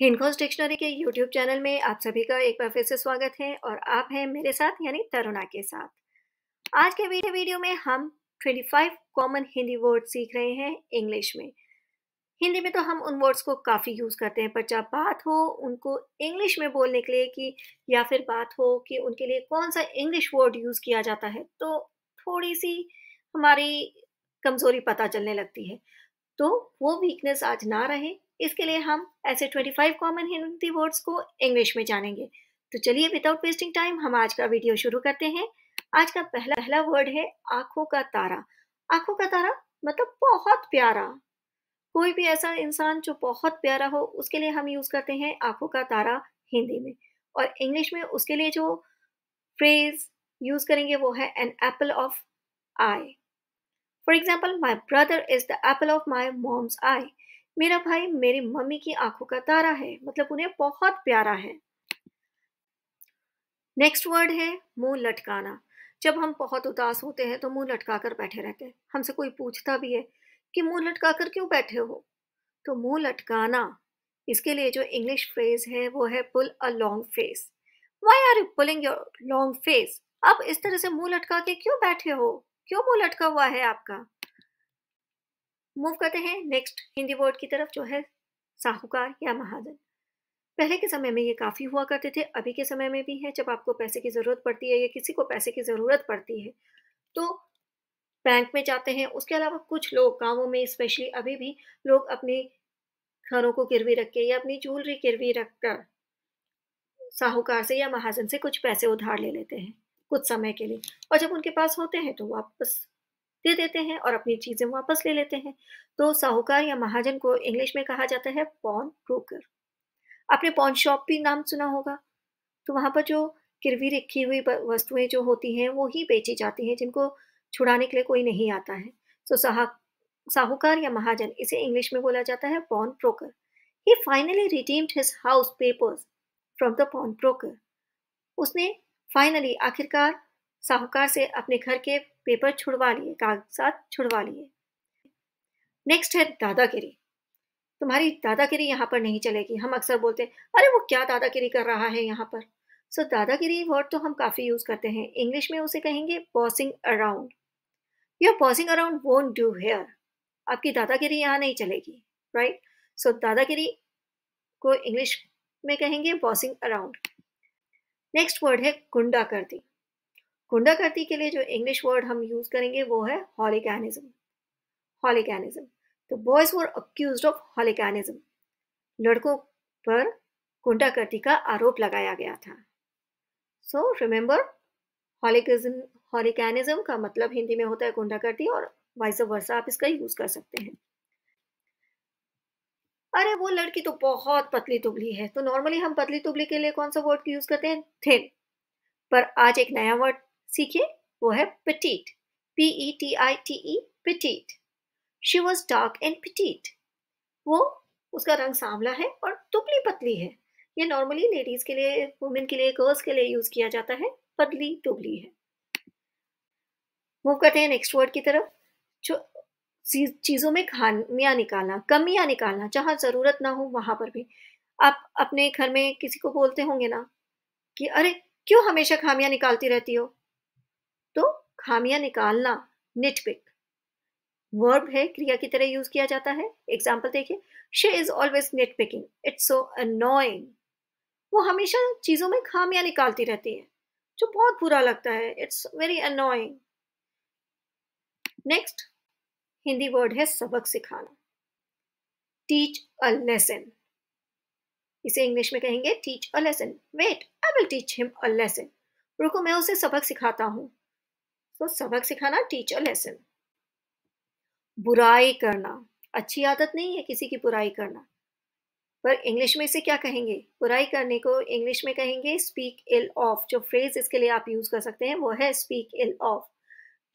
हिंडकॉस dictionary के YouTube channel में आप सभी का एक बार फिर से स्वागत है और आप हैं मेरे साथ यानी तरुणा के साथ आज के वीडियो वीडियो में हम 25 कॉमन हिंदी वर्ड सीख रहे हैं इंग्लिश में हिंदी में तो हम उन वर्ड्स को काफ़ी यूज़ करते हैं पर जब बात हो उनको इंग्लिश में बोलने के लिए कि या फिर बात हो कि उनके लिए कौन सा इंग्लिश वर्ड यूज़ किया जाता है तो थोड़ी सी हमारी कमज़ोरी पता चलने लगती है तो वो वीकनेस आज ना रहे इसके लिए हम ऐसे 25 कॉमन हिंदी वर्ड्स को इंग्लिश में जानेंगे तो चलिए विदाउट वेस्टिंग टाइम हम आज का वीडियो शुरू करते हैं आज का पहला पहला वर्ड है आंखों का तारा आंखों का तारा मतलब बहुत प्यारा कोई भी ऐसा इंसान जो बहुत प्यारा हो उसके लिए हम यूज़ करते हैं आंखों का तारा हिंदी में और इंग्लिश में उसके लिए जो फ्रेज यूज़ करेंगे वो है an apple of eye for example my brother is the apple of my mom's eye मेरा भाई मेरी मम्मी की आंखों का तारा है मतलब उन्हें बहुत प्यारा है नेक्स्ट वर्ड है मुंह लटकाना जब हम बहुत उदास होते हैं तो मुंह लटका कर बैठे रहते हैं हमसे कोई पूछता भी है कि मुंह लटका कर क्यों बैठे हो तो मुंह लटकाना इसके लिए जो इंग्लिश फ्रेज है वो है pull a long face why are you pulling your long face अब इस तरह से मुंह लटका के क्यों बैठे हो क्यों मुंह लटका हुआ है आपका मूव करते हैं नेक्स्ट हिंदी वर्ड की तरफ जो है साहूकार या महाजन पहले के समय में ये काफ़ी हुआ करते थे अभी के समय में भी है जब आपको पैसे की ज़रूरत पड़ती है या किसी को पैसे की ज़रूरत पड़ती है तो बैंक में जाते हैं उसके अलावा कुछ लोग गाँवों में स्पेशली अभी भी लोग अपने घरों को गिरवी रख के या अपनी ज्वेलरी गिरवी रख कर साहूकार से या महाजन से कुछ पैसे उधार ले लेते हैं कुछ समय के लिए और जब उनके पास होते हैं तो वापस दे देते हैं और अपनी चीज़ें वापस ले लेते हैं तो साहूकार या महाजन को इंग्लिश में कहा जाता है पॉन ब्रोकर आपने पॉन शॉप भी नाम सुना होगा तो वहां पर जो किरवी रखी हुई वस्तुएं जो होती हैं वो ही बेची जाती हैं जिनको छुड़ाने के लिए कोई नहीं आता है सो तो so, साहूकार या महाजन इसे इंग्लिश में बोला जाता है पॉन ब्रोकर ही finally redeemed his house papers from the pawn broker उसने फाइनली आखिरकार साहूकार से अपने घर के पेपर छुड़वा लिए कागजात छुड़वा लिए नेक्स्ट है दादागिरी तुम्हारी दादागिरी यहाँ पर नहीं चलेगी हम अक्सर बोलते हैं अरे वो क्या दादागिरी कर रहा है यहाँ पर सो so, दादागिरी वर्ड तो हम काफ़ी यूज़ करते हैं इंग्लिश में उसे कहेंगे bossing around your bossing around won't do here आपकी दादागिरी यहाँ नहीं चलेगी राइट सो so, दादागिरी को इंग्लिश में कहेंगे बॉसिंग अराउंड नेक्स्ट वर्ड है दी गुंडागर्दी के लिए जो इंग्लिश वर्ड हम यूज करेंगे वो है हॉलिकैनिज्म हॉलिकैनिज्म तो boys were accused of hooliganism लड़कों पर गुंडागर्दी का आरोप लगाया गया था सो रिमेंबर हॉलिकिज्म हॉलिकैनिज्म का मतलब हिंदी में होता है गुंडागर्दी और वाइस वर्षा आप इसका यूज कर सकते हैं अरे वो लड़की तो बहुत पतली दुबली है तो नॉर्मली हम पतली दुबली के लिए कौन सा वर्ड यूज करते हैं थिन पर आज एक नया वर्ड सीखिए वो है petite P E T I T E petite she was dark and petite वो उसका रंग सांवला है और दुबली पतली है ये नॉर्मली लेडीज के लिए वुमेन के लिए गर्ल्स के लिए यूज किया जाता है पतली दुबली है मूव करते हैं नेक्स्ट वर्ड की तरफ जो चीज़ों में खामियाँ निकालना कमियाँ निकालना जहाँ ज़रूरत ना हो वहाँ पर भी आप अपने घर में किसी को बोलते होंगे ना कि अरे क्यों हमेशा खामियाँ निकालती रहती हो तो खामियां निकालना निटपिक वर्ब है क्रिया की तरह यूज किया जाता है एग्जाम्पल देखिए she is always nit picking it's so annoying वो हमेशा चीज़ों में खामियां निकालती रहती है जो बहुत बुरा लगता है it's very annoying next Hindi word है सबक सिखाना टीच अ लेसन इसे इंग्लिश में कहेंगे teach a lesson wait I will teach him a lesson रुको मैं उसे सबक सिखाता हूँ को सबक सिखाना टीच अ लेसन बुराई करना अच्छी आदत नहीं है किसी की बुराई करना पर इंग्लिश में इसे क्या कहेंगे बुराई करने को इंग्लिश में कहेंगे स्पीक इल ऑफ जो फ्रेज इसके लिए आप यूज़ कर सकते हैं वो है speak ill of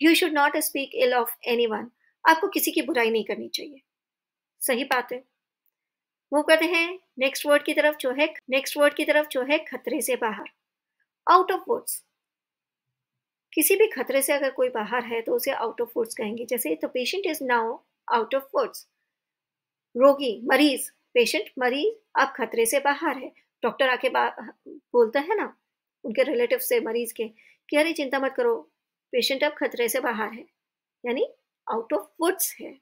you should not speak ill of anyone आपको किसी की बुराई नहीं करनी चाहिए सही बात है वो करते हैं नेक्स्ट वर्ड की तरफ जो है नेक्स्ट वर्ड की तरफ जो है खतरे से बाहर आउट ऑफ वर्ड्स किसी भी खतरे से अगर कोई बाहर है तो उसे आउट ऑफ फोर्स कहेंगे जैसे the patient is now out of force रोगी मरीज पेशेंट मरीज अब खतरे से बाहर है डॉक्टर आके बोलता है ना उनके रिलेटिव से मरीज के कि अरे चिंता मत करो पेशेंट अब खतरे से बाहर है यानी आउट ऑफ वुड्स है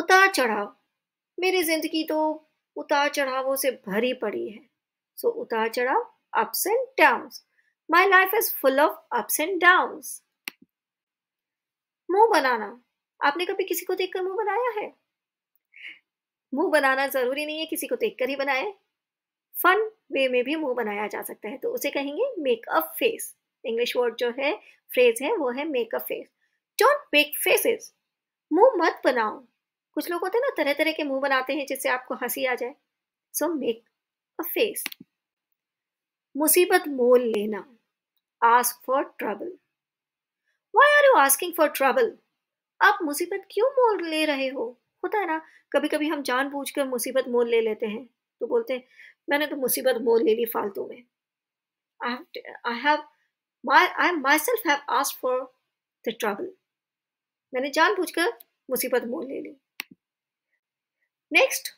उतार चढ़ाव मेरी जिंदगी तो उतार चढ़ावों से भरी पड़ी है सो so, उतार चढ़ाव ups and downs my life is full of ups and down मुंह बनाना आपने कभी किसी को देखकर मुंह बनाया है मुंह बनाना जरूरी नहीं है किसी को देखकर ही बनाए फन वे में भी मुंह बनाया जा सकता है तो उसे कहेंगे make a face English word जो है फ्रेज है वो है make a face don't make faces मुंह मत बनाओ कुछ लोग होते हैं ना तरह तरह के मुंह बनाते हैं जिससे आपको हंसी आ जाए सो मेक अ फेस मुसीबत मोल लेना ask for trouble. Why are you asking for trouble? आप मुसीबत क्यों मोल ले रहे हो होता है ना कभी कभी हम जान बूझ कर मुसीबत मोल ले लेते हैं तो बोलते हैं मैंने तो मुसीबत मोल ले ली फालतू में आई मैंने जान बूझ कर मुसीबत मोल ले ली नेक्स्ट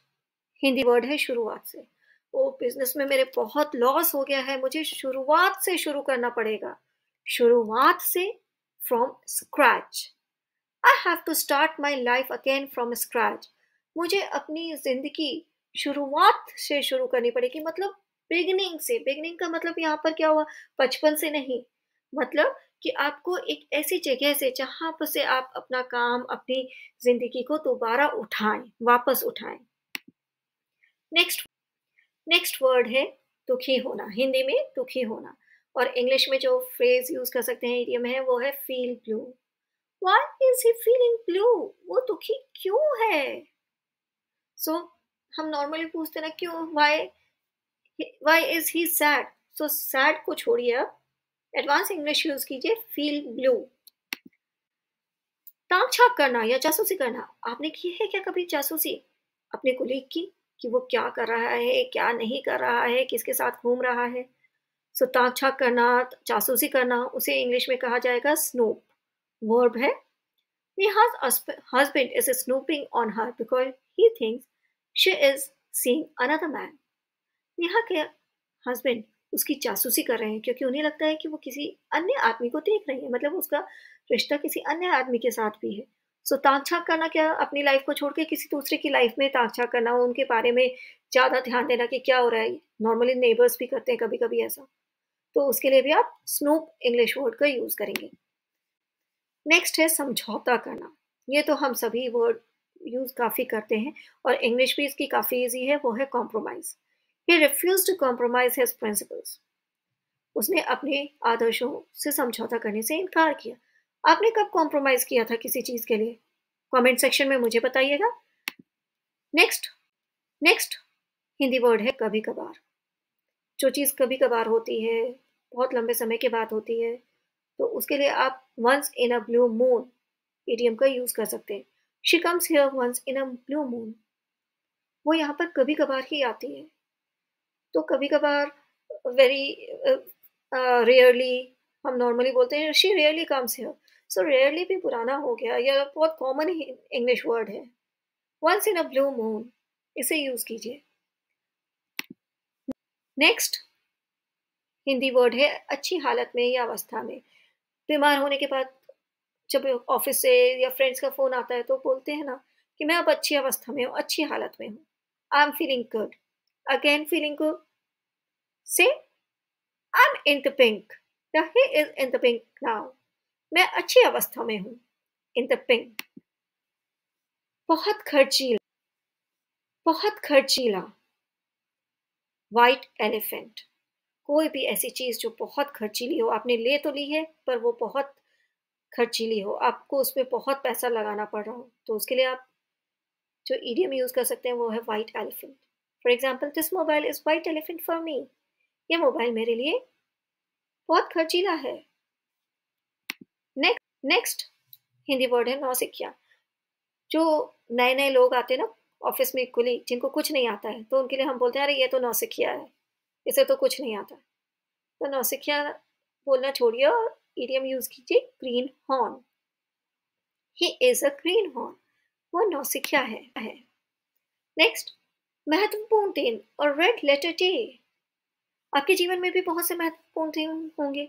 हिंदी वर्ड है शुरुआत से ओ बिजनेस में मेरे बहुत लॉस हो गया है मुझे शुरुआत से शुरू करना पड़ेगा शुरुआत से from scratch I have to start my life again from scratch मुझे अपनी जिंदगी शुरुआत से शुरू करनी पड़ेगी मतलब बिगनिंग से बिगनिंग का मतलब यहाँ पर क्या हुआ बचपन से नहीं मतलब कि आपको एक ऐसी जगह से जहाँ पर से आप अपना काम अपनी जिंदगी को दोबारा उठाएं वापस उठाएं नेक्स्ट नेक्स्ट वर्ड है दुखी होना हिंदी में दुखी होना और इंग्लिश में जो फ्रेज यूज कर सकते हैं इडियम है वो है feel blue why is he feeling blue वो दुखी क्यों है सो so, हम नॉर्मली पूछते ना क्यों why why is he sad so sad को छोड़िए आप एडवांस इंग्लिश यूज कीजिए फील ब्लू ताक छाप करना या जासूसी करना आपने की है क्या कभी जासूसी अपने कुलीग की कि वो क्या कर रहा है क्या नहीं कर रहा है किसके साथ घूम रहा है सो ताक छाक करना जासूसी करना उसे इंग्लिश में कहा जाएगा स्नूप वर्ब है Neha's husband is snooping on her because he thinks she is seeing another man Neha के हस्बैंड उसकी जासूसी कर रहे हैं क्योंकि उन्हें लगता है कि वो किसी अन्य आदमी को देख रही है मतलब उसका रिश्ता किसी अन्य आदमी के साथ भी है सो ताक छाक करना क्या अपनी लाइफ को छोड़ के किसी दूसरे की लाइफ में छाक करना उनके बारे में ज़्यादा ध्यान देना कि क्या हो रहा है नॉर्मली नेबर्स भी करते हैं कभी कभी ऐसा तो उसके लिए भी आप स्नूप इंग्लिश वर्ड का यूज़ करेंगे नेक्स्ट है समझौता करना ये तो हम सभी वर्ड यूज़ काफ़ी करते हैं और इंग्लिश भी इसकी काफ़ी ईजी है वो है compromise he refuse to compromise his principles उसने अपने आदर्शों से समझौता करने से इनकार किया आपने कब कॉम्प्रोमाइज किया था किसी चीज के लिए कमेंट सेक्शन में मुझे बताइएगा नेक्स्ट नेक्स्ट हिंदी वर्ड है कभी कभार जो चीज़ कभी कभार होती है बहुत लंबे समय के बाद होती है तो उसके लिए आप once in a blue moon idiom का यूज़ कर सकते हैं she comes here once in a blue moon वो यहाँ पर कभी कभार ही आती है तो कभी कभार वेरी रेयरली हम नॉर्मली बोलते हैं she rarely comes here so rarely भी पुराना हो गया या बहुत कॉमन ही इंग्लिश वर्ड है once in a blue moon इसे यूज कीजिए नेक्स्ट हिंदी वर्ड है अच्छी हालत में या अवस्था में बीमार होने के बाद जब ऑफिस से या फ्रेंड्स का फ़ोन आता है तो बोलते हैं ना कि मैं अब अच्छी अवस्था में हूँ अच्छी हालत में हूँ I am feeling good again feeling good से I am in the pink the he is in the pink now मैं अच्छी अवस्था में हूं इन द पिंक बहुत खर्चीला बहुत खर्चीला वाइट एलिफेंट कोई भी ऐसी चीज़ जो बहुत खर्चीली हो आपने ले तो ली है पर वो बहुत खर्चीली हो आपको उसमें बहुत पैसा लगाना पड़ रहा हो तो उसके लिए आप जो ईडियम यूज़ कर सकते हैं वो है white elephant for example this mobile is white elephant for me ये मोबाइल मेरे लिए बहुत खर्चीला है नेक्स्ट हिंदी वर्ड है नौसिखिया जो नए नए लोग आते हैं ना ऑफिस में खुली जिनको कुछ नहीं आता है तो उनके लिए हम बोलते हैं अरे ये तो नौसिखिया है इसे तो कुछ नहीं आता तो नौसिखिया बोलना छोड़िए और ईडियम यूज़ कीजिए green horn he is a green horn वो नौसिखिया है नेक्स्ट महत्वपूर्ण दिन और रेड लेटर डे आपके जीवन में भी बहुत से महत्वपूर्ण दिन होंगे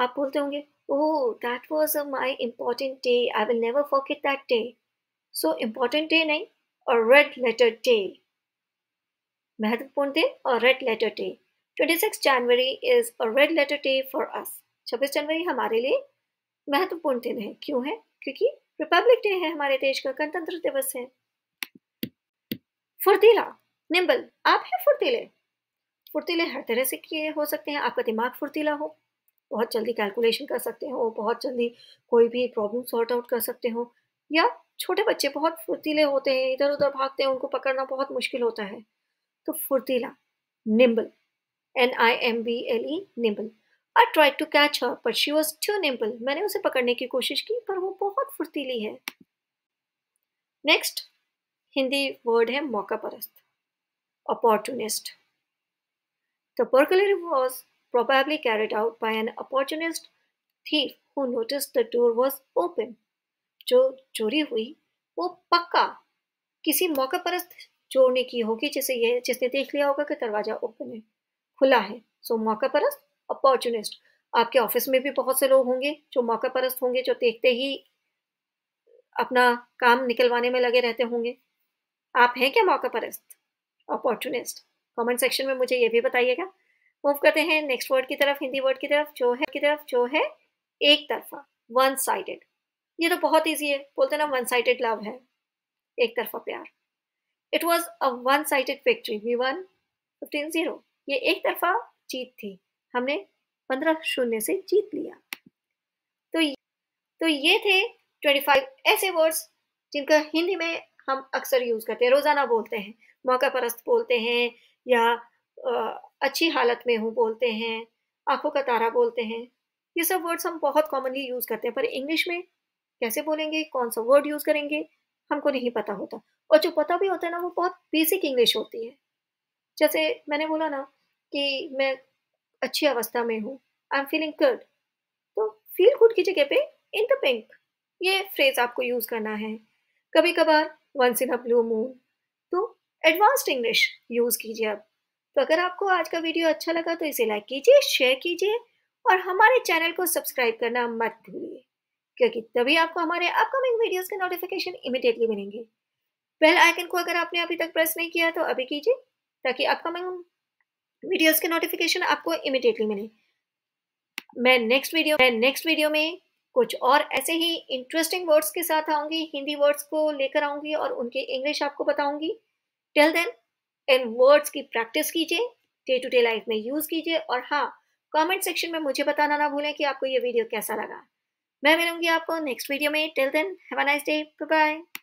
आप बोलते होंगे Oh, that was a, my important day. I will never forget that day. So important day nahi a red letter day. महत्वपूर्ण दिन और red letter day 26 January is a red letter day for us 26 जनवरी हमारे लिए महत्वपूर्ण दिन है क्यों है क्योंकि रिपब्लिक डे है हमारे देश का गणतंत्र दिवस है फुर्तीला निम्बल आप हैं फुर्तीले फुर्तीले हर तरह से किए हो सकते हैं आपका दिमाग फुर्तीला हो बहुत जल्दी कैलकुलेशन कर सकते हो बहुत जल्दी कोई भी प्रॉब्लम सॉर्ट आउट कर सकते हो या छोटे बच्चे बहुत फुर्तीले होते हैं इधर उधर भागते हैं उनको पकड़ना बहुत मुश्किल होता है तो फुर्तीला nimble N I M B L E nimble I try to catch her पर शी वॉज टू निम्बल मैंने उसे पकड़ने की कोशिश की पर वो बहुत फुर्तीली है नेक्स्ट हिंदी वर्ड है मौका परस्त opportunist the particular was probably carried out by an opportunist thief who noticed the door was open. जो चोरी हुई वो पक्का किसी मौके पर चोर ने की होगी जिसे ये जिसने देख लिया होगा कि दरवाज़ा ओपन है खुला है सो मौका परस्त अपॉर्चुनिस्ट आपके ऑफिस में भी बहुत से लोग होंगे जो मौका परस्त होंगे जो देखते ही अपना काम निकलवाने में लगे रहते होंगे आप हैं क्या मौका परस्त अपॉर्चुनिस्ट कमेंट सेक्शन में मुझे ये भी बताइएगा मूव करते हैं नेक्स्ट वर्ड की तरफ हिंदी वर्ड की तरफ जो है की तरफ जो है एक तरफा वन साइडेड ये तो बहुत ईजी है बोलते ना वन साइडेड लव है एक तरफा प्यार it was a one sided victory we won fifteen zero ये एक तरफा जीत थी हमने पंद्रह शून्य से जीत लिया तो ये, तो ये थे ट्वेंटी फाइव ऐसे वर्ड्स जिनका हिंदी में हम अक्सर यूज़ करते हैं रोज़ाना बोलते हैं मौका परस्त बोलते हैं या अच्छी हालत में हूँ बोलते हैं आंखों का तारा बोलते हैं ये सब वर्ड्स हम बहुत कॉमनली यूज़ करते हैं पर इंग्लिश में कैसे बोलेंगे कौन सा वर्ड यूज़ करेंगे हमको नहीं पता होता और जो पता भी होता है ना वो बहुत बेसिक इंग्लिश होती है जैसे मैंने बोला ना कि मैं अच्छी अवस्था में हूँ आई एम फीलिंग गुड तो फील गुड की जगह पे इन द पिंक ये फ्रेज आपको यूज़ करना है कभी कभार once in a blue moon तो एडवांस्ड इंग्लिश यूज़ कीजिए आप तो अगर आपको आज का वीडियो अच्छा लगा तो इसे लाइक कीजिए शेयर कीजिए और हमारे चैनल को सब्सक्राइब करना मत भूलिए क्योंकि तभी आपको हमारे अपकमिंग वीडियोस के नोटिफिकेशन इमिडिएटली मिलेंगे बेल आइकन को अगर आपने अभी तक प्रेस नहीं किया तो अभी कीजिए ताकि अपकमिंग वीडियोस के नोटिफिकेशन आपको इमिडिएटली मिले मैं नेक्स्ट वीडियो मैं नेक्स्ट वीडियो में कुछ और ऐसे ही इंटरेस्टिंग वर्ड्स के साथ आऊँगी हिंदी वर्ड्स को लेकर आऊँगी और उनके इंग्लिश आपको बताऊँगी टिल देन इन वर्ड्स की प्रैक्टिस कीजिए डे टू डे लाइफ में यूज़ कीजिए और हाँ कमेंट सेक्शन में मुझे बताना ना भूलें कि आपको ये वीडियो कैसा लगा मैं मिलूंगी आपको नेक्स्ट वीडियो में till then have a nice day bye